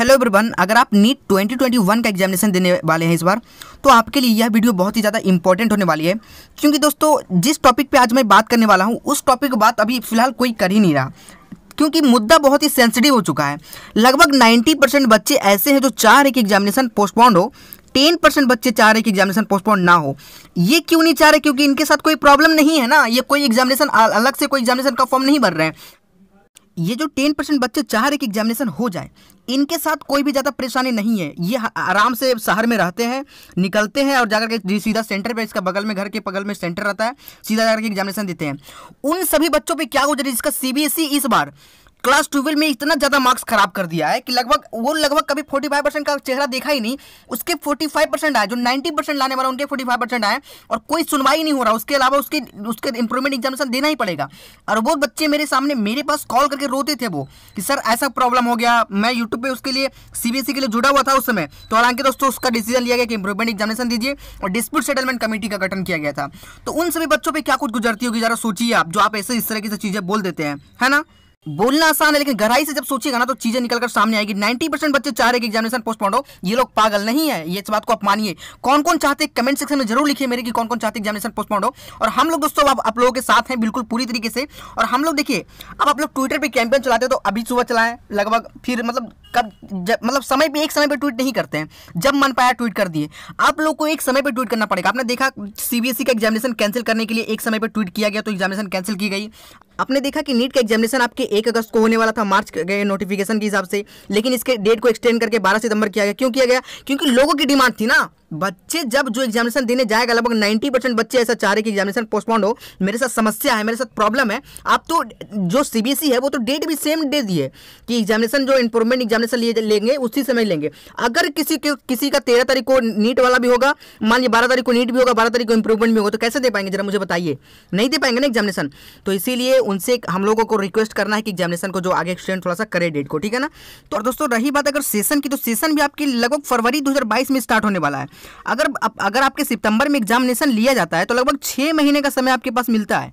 hello everyone अगर आप NEET 2021 का एग्जामिनेशन देने वाले हैं इस बार तो आपके लिए यह वीडियो बहुत ही ज़्यादा इंपॉर्टेंट होने वाली है क्योंकि दोस्तों जिस टॉपिक पे आज मैं बात करने वाला हूँ उस टॉपिक की बात अभी फिलहाल कोई कर ही नहीं रहा क्योंकि मुद्दा बहुत ही सेंसिटिव हो चुका है लगभग नाइन्टी परसेंट बच्चे ऐसे हैं जो चाह रहे कि एग्जामिनेशन पोस्टपोन्ड हो टेन परसेंट बच्चे चाह रहे कि एग्जामिनेशन पोस्टपोन ना हो ये क्यों नहीं चाह रहे क्योंकि इनके साथ कोई प्रॉब्लम नहीं है ना ये कोई एग्जामिनेशन अलग से कोई एग्जामिनेशन का फॉर्म नहीं भर रहे हैं ये जो टेन परसेंट बच्चे चाह रहे कि एग्जामिनेशन हो जाए इनके साथ कोई भी ज़्यादा परेशानी नहीं है ये आराम से शहर में रहते हैं निकलते हैं और जाकर के सीधा सेंटर पर इसका बगल में घर के बगल में सेंटर रहता है सीधा जाकर के एग्जामिनेशन देते हैं उन सभी बच्चों पर क्या गुजर जिसका सी e इस बार क्लास ट्वेल्व में इतना ज़्यादा मार्क्स खराब कर दिया है कि लगभग वो लगभग कभी 45 परसेंट का चेहरा देखा ही नहीं उसके 45 परसेंट आए जो 90 परसेंट लाने वाला उनके 45 परसेंट आए और कोई सुनवाई नहीं हो रहा उसके अलावा उसके उसके इंप्रूवमेंट एग्जामिनेशन देना ही पड़ेगा और वो बच्चे मेरे सामने मेरे पास कॉल करके रोते थे वो कि सर ऐसा प्रॉब्लम हो गया मैं यूट्यूब पर उसके लिए सी e के लिए जुड़ा हुआ था उस समय तो हालांकि दोस्तों उसका डिसीजन लिया गया कि इंप्रूवमेंट एग्जामिनेशन दीजिए और डिस्प्यूट सेटलमेंट कमेटी का गठन किया गया था तो उन सभी बच्चों पर क्या कुछ गुजरती होगी जरा सोचिए आप जो आप ऐसे इस तरह की चीज़ें बोल देते हैं है ना बोलना आसान है लेकिन गहराई से जब सोचिएगा ना तो चीजें निकलकर सामने आएगी 90 परसेंट बच्चे चाह रहे कि एग्जामिनेशन पोस्टपोन हो ये लोग पागल नहीं है ये इस बात को आप मानिए कौन कौन चाहते कमेंट सेक्शन में जरूर लिखिए मेरे कि कौन कौन चाहते एग्जामिनेशन पोस्टपोन हो और हम लोग दोस्तों अब आप लोगों के साथ हैं बिल्कुल पूरी तरीके से और हम लोग देखिए अब आप लोग ट्विटर पर कैंपेन चलाते तो अभी सुबह चलाएं लगभग फिर मतलब कब मतलब समय पर एक समय पर ट्वीट नहीं करते हैं जब मन पाया ट्वीट कर दिए आप लोग को एक समय पर ट्वीट करना पड़ेगा आपने देखा सीबीएसई e का एग्जामिनेशन कैंसिल करने के लिए एक समय पर ट्वीट किया गया तो एग्जामिनेशन कैंसिल की गई आपने देखा कि नीट का एग्जामिनेशन आपके एक अगस्त को होने वाला था मार्च के नोटिफिकेशन के हिसाब से लेकिन इसके डेट को एक्सटेंड करके बारह सितंबर किया गया क्यों किया गया क्योंकि लोगों की डिमांड थी ना बच्चे जब जो एग्जामिनेशन देने जाएगा लगभग नाइन्टी परसेंट बच्चे ऐसा चाह रहे कि एग्जामिनेशन पोस्टपोन हो मेरे साथ समस्या है मेरे साथ प्रॉब्लम है आप तो जो सीबीएसई e है वो तो डेट भी सेम डे दिए कि एग्जामिनेशन जो इंप्रूवमेंट एग्जामिनेशन लिए लेंगे उसी समय लेंगे अगर किसी के किसी का तेरह तारीख को नीट वाला भी होगा मान लीजिए बारह तारीख को नीट भी होगा बारह तारीख को इंप्रूवमेंट भी होगा तो कैसे दे पाएंगे जरा मुझे बताइए नहीं दे पाएंगे ना एग्जामिनेशन तो इसीलिए उनसे हम लोगों को रिक्वेस्ट करना है कि एग्जामिनेशन को जो आगे एक्सटेंड थोड़ा सा करे डेट को ठीक है ना तो दोस्तों रही बात अगर सेशन की तो सेशन भी आपकी लगभग फरवरी दो में स्टार्ट होने वाला है अगर अगर आपके सितंबर में एग्जामिनेशन लिया जाता है तो लगभग छः महीने का समय आपके पास मिलता है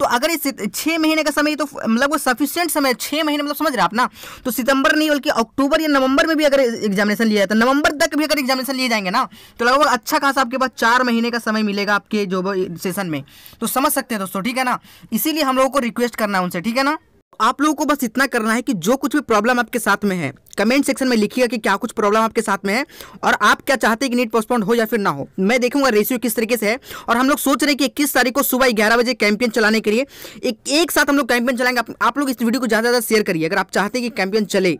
तो अगर इस छः महीने का समय तो मतलब वो सफिशियंट समय छः महीने मतलब समझ रहे आप ना तो सितंबर नहीं बल्कि अक्टूबर या नवंबर में भी अगर एग्जामिनेशन लिया जाता है नवंबर तक भी अगर एग्जामिनेशन लिए जाएंगे ना तो लगभग अच्छा खासा आपके पास चार महीने का समय मिलेगा आपके जो सेशन में तो समझ सकते हैं दोस्तों ठीक है ना इसीलिए हम लोगों को रिक्वेस्ट करना है उनसे ठीक है ना आप लोगों को बस इतना करना है कि जो कुछ भी प्रॉब्लम आपके साथ में है कमेंट सेक्शन में लिखिएगा कि क्या कुछ प्रॉब्लम आपके साथ में है और आप क्या चाहते हैं कि नीट पोस्टपोन हो या फिर ना हो मैं देखूंगा रेशियो किस तरीके से है और हम लोग सोच रहे हैं कि इक्कीस तारीख को सुबह ग्यारह बजे कैंपेन चलाने के लिए एक एक साथ हम लोग कैंपेन चलाएंगे आप, आप लोग इस वीडियो को ज़्यादा से ज़्यादा शेयर करिए अगर आप चाहते हैं कि कैंपेन चले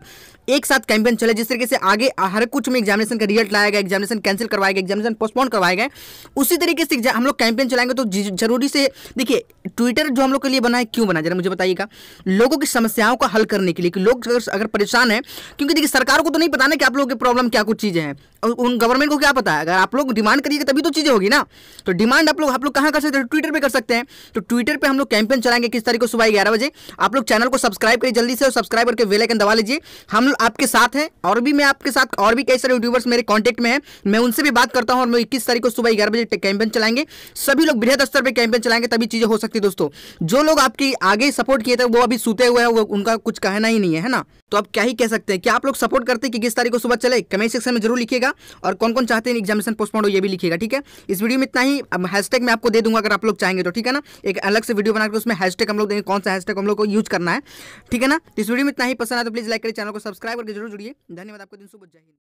एक साथ कैंपेन चले जिस तरीके से आगे हर कुछ में एग्जामिनेशन का रिजल्ट लाया गया एग्जामिनेशन कैंसिल करवाया गया एग्जामिनेशन पोस्टपोन करवाया गया उसी तरीके से हम लोग कैंपेन चलाएंगे तो जरूरी से देखिए ट्विटर जो हम लोग के लिए बना है क्यों बना जरा मुझे बताइएगा लोगों की समस्याओं का हल करने के लिए कि लोग अगर परेशान है कि क्योंकि देखिए सरकार को तो नहीं पता ना कि आप लोगों की प्रॉब्लम क्या कुछ चीज़ें हैं उन गवर्नमेंट को क्या पता है अगर आप लोग डिमांड करिए तभी तो चीज़ें होगी ना तो डिमांड आप लोग आप लोग कहाँ कर सकते हैं ट्विटर पर कर सकते हैं तो ट्विटर पर हम लोग कैंपेन चलाएंगे किस तारीख को सुबह ग्यारह बजे आप लोग चैनल को सब्सक्राइब करिए जल्दी से और सब्सक्राइब करके वेलाइकन दबा लीजिए हम लोग आपके साथ हैं और भी मैं आपके साथ और भी कई सारे यूट्यूबर्स मेरे कॉन्टैक्ट में है मैं उनसे भी बात करता हूँ और मैं इक्कीस तारीख को सुबह ग्यारह बजे कैंपेन चलाएंगे सभी लोग बृहद स्तर पर कैंपेन चलाएंगे तभी चीज़ें हो सकती है दोस्तों जो लोग आपकी आगे सपोर्ट किए थे वो अभी सूते हुए हैं वो उनका कुछ कहना ही नहीं है ना तो अब क्या ही कह सकते हैं कि आप लोग सपोर्ट करते हैं कि किस तारीख को सुबह चले कमेंट सेक्शन में जरूर लिखिएगा और कौन कौन चाहते हैं एग्जामिनेशन पोस्टपोन हो ये भी लिखिएगा ठीक है इस वीडियो में इतना ही हैशटैग मैं आपको दे दूंगा अगर आप लोग चाहेंगे तो ठीक है ना एक अलग से वीडियो बनाकर उसमें हैशटैग हम लोग देंगे कौन सा हैशटैग हम लोग को यूज करना है ठीक है ना तो इस वीडियो में इतना ही पसंद आया तो प्लीज़ लाइक करिए चैनल को सब्सक्राइब करके जरूर जुड़िए धन्यवाद आपको दिन सुबह जय